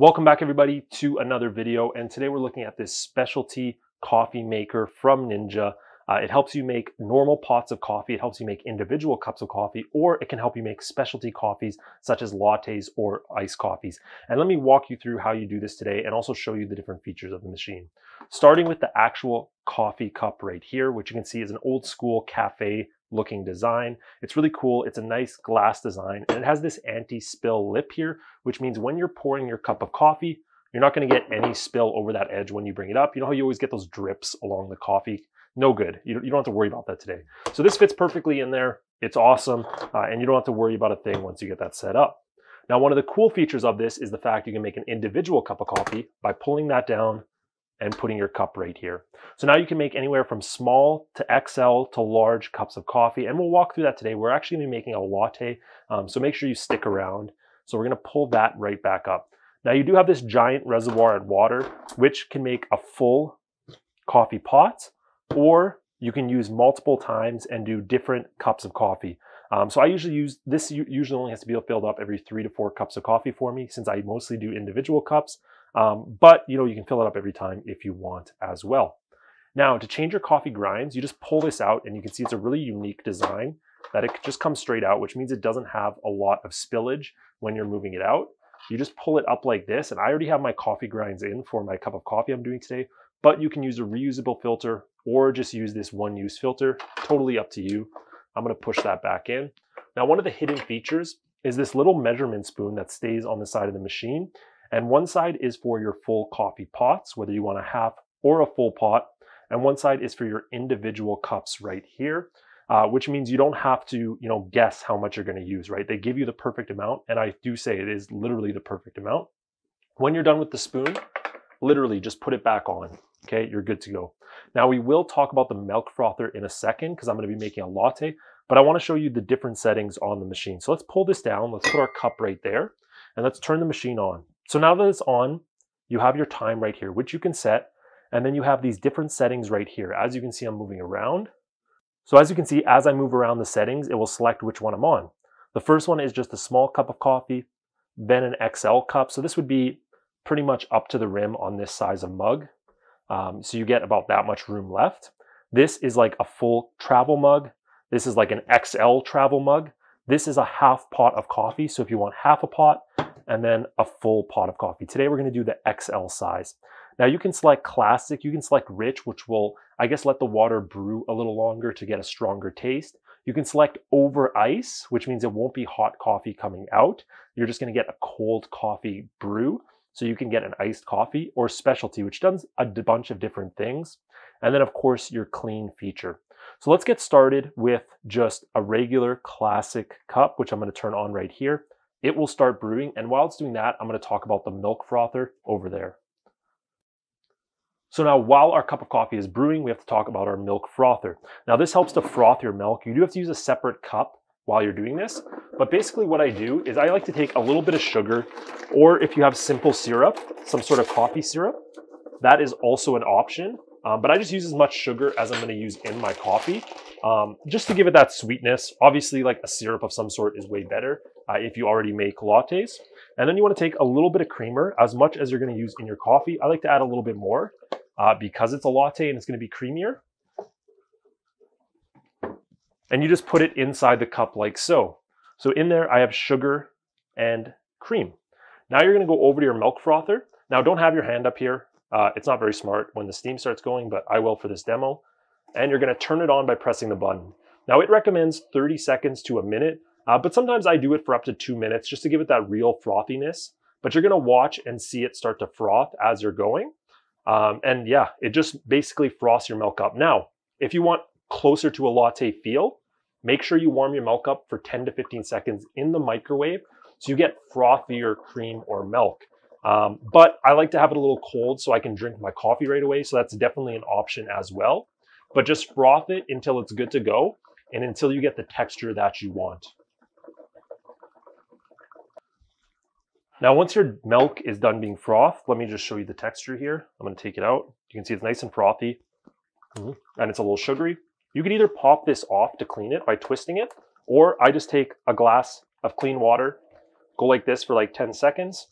Welcome back everybody to another video and today we're looking at this specialty coffee maker from Ninja. Uh, it helps you make normal pots of coffee, it helps you make individual cups of coffee, or it can help you make specialty coffees such as lattes or iced coffees. And let me walk you through how you do this today and also show you the different features of the machine. Starting with the actual coffee cup right here, which you can see is an old school cafe looking design. It's really cool. It's a nice glass design and it has this anti-spill lip here, which means when you're pouring your cup of coffee, you're not going to get any spill over that edge when you bring it up. You know how you always get those drips along the coffee? No good. You, don't have to worry about that today. So this fits perfectly in there. It's awesome. Uh, and you don't have to worry about a thing once you get that set up. Now, one of the cool features of this is the fact you can make an individual cup of coffee by pulling that down, and putting your cup right here. So now you can make anywhere from small to XL to large cups of coffee. And we'll walk through that today. We're actually gonna be making a latte. Um, so make sure you stick around. So we're gonna pull that right back up. Now you do have this giant reservoir of water, which can make a full coffee pot, or you can use multiple times and do different cups of coffee. Um, so I usually use, this usually only has to be filled up every three to four cups of coffee for me, since I mostly do individual cups. Um, but you know, you can fill it up every time if you want as well. Now to change your coffee grinds, you just pull this out and you can see it's a really unique design that it just comes straight out, which means it doesn't have a lot of spillage when you're moving it out. You just pull it up like this, and I already have my coffee grinds in for my cup of coffee I'm doing today, but you can use a reusable filter or just use this one-use filter, totally up to you. I'm gonna push that back in. Now, one of the hidden features is this little measurement spoon that stays on the side of the machine. And one side is for your full coffee pots, whether you want a half or a full pot. And one side is for your individual cups right here, uh, which means you don't have to, you know, guess how much you're going to use, right? They give you the perfect amount. And I do say it is literally the perfect amount. When you're done with the spoon, literally just put it back on. Okay, you're good to go. Now we will talk about the milk frother in a second because I'm going to be making a latte, but I want to show you the different settings on the machine. So let's pull this down. Let's put our cup right there and let's turn the machine on. So now that it's on, you have your time right here, which you can set, and then you have these different settings right here. As you can see, I'm moving around. So as you can see, as I move around the settings, it will select which one I'm on. The first one is just a small cup of coffee, then an XL cup. So this would be pretty much up to the rim on this size of mug. Um, so you get about that much room left. This is like a full travel mug. This is like an XL travel mug. This is a half pot of coffee. So if you want half a pot, and then a full pot of coffee. Today we're gonna do the XL size. Now you can select classic, you can select rich, which will, I guess, let the water brew a little longer to get a stronger taste. You can select over ice, which means it won't be hot coffee coming out. You're just gonna get a cold coffee brew. So you can get an iced coffee or specialty, which does a bunch of different things. And then of course your clean feature. So let's get started with just a regular classic cup, which I'm gonna turn on right here. It will start brewing, and while it's doing that, I'm gonna talk about the milk frother over there. So now while our cup of coffee is brewing, we have to talk about our milk frother. Now this helps to froth your milk. You do have to use a separate cup while you're doing this, but basically what I do is I like to take a little bit of sugar, or if you have simple syrup, some sort of coffee syrup, that is also an option. Um, but I just use as much sugar as I'm going to use in my coffee um, just to give it that sweetness. Obviously, like a syrup of some sort is way better uh, if you already make lattes. And then you want to take a little bit of creamer, as much as you're going to use in your coffee. I like to add a little bit more uh, because it's a latte and it's going to be creamier. And you just put it inside the cup like so. So in there, I have sugar and cream. Now you're going to go over to your milk frother. Now don't have your hand up here. Uh, it's not very smart when the steam starts going, but I will for this demo. And you're gonna turn it on by pressing the button. Now it recommends 30 seconds to a minute, uh, but sometimes I do it for up to two minutes just to give it that real frothiness. But you're gonna watch and see it start to froth as you're going. Um, and yeah, it just basically froths your milk up. Now, if you want closer to a latte feel, make sure you warm your milk up for 10 to 15 seconds in the microwave so you get frothier cream or milk. Um, but I like to have it a little cold so I can drink my coffee right away. So that's definitely an option as well. But just froth it until it's good to go and until you get the texture that you want. Now, once your milk is done being frothed, let me just show you the texture here. I'm gonna take it out. You can see it's nice and frothy mm -hmm. and it's a little sugary. You can either pop this off to clean it by twisting it, or I just take a glass of clean water, go like this for like 10 seconds,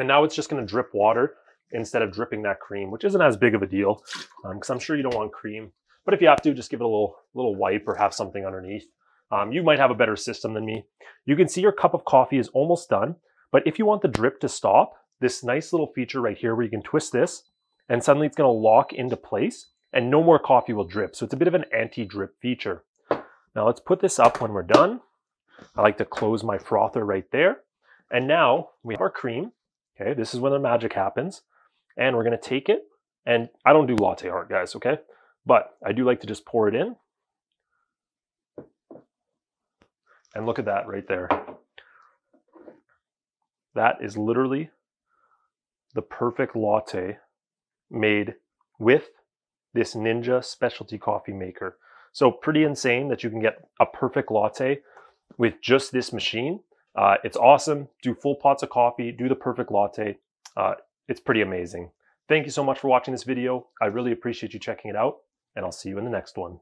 and now it's just gonna drip water instead of dripping that cream, which isn't as big of a deal because um, I'm sure you don't want cream. But if you have to, just give it a little, little wipe or have something underneath. Um, you might have a better system than me. You can see your cup of coffee is almost done, but if you want the drip to stop, this nice little feature right here where you can twist this and suddenly it's gonna lock into place and no more coffee will drip. So it's a bit of an anti-drip feature. Now let's put this up when we're done. I like to close my frother right there. And now we have our cream Okay, this is when the magic happens. And we're gonna take it, and I don't do latte art, guys, okay? But I do like to just pour it in. And look at that right there. That is literally the perfect latte made with this Ninja specialty coffee maker. So pretty insane that you can get a perfect latte with just this machine. Uh, it's awesome. Do full pots of coffee, do the perfect latte. Uh, it's pretty amazing. Thank you so much for watching this video. I really appreciate you checking it out, and I'll see you in the next one.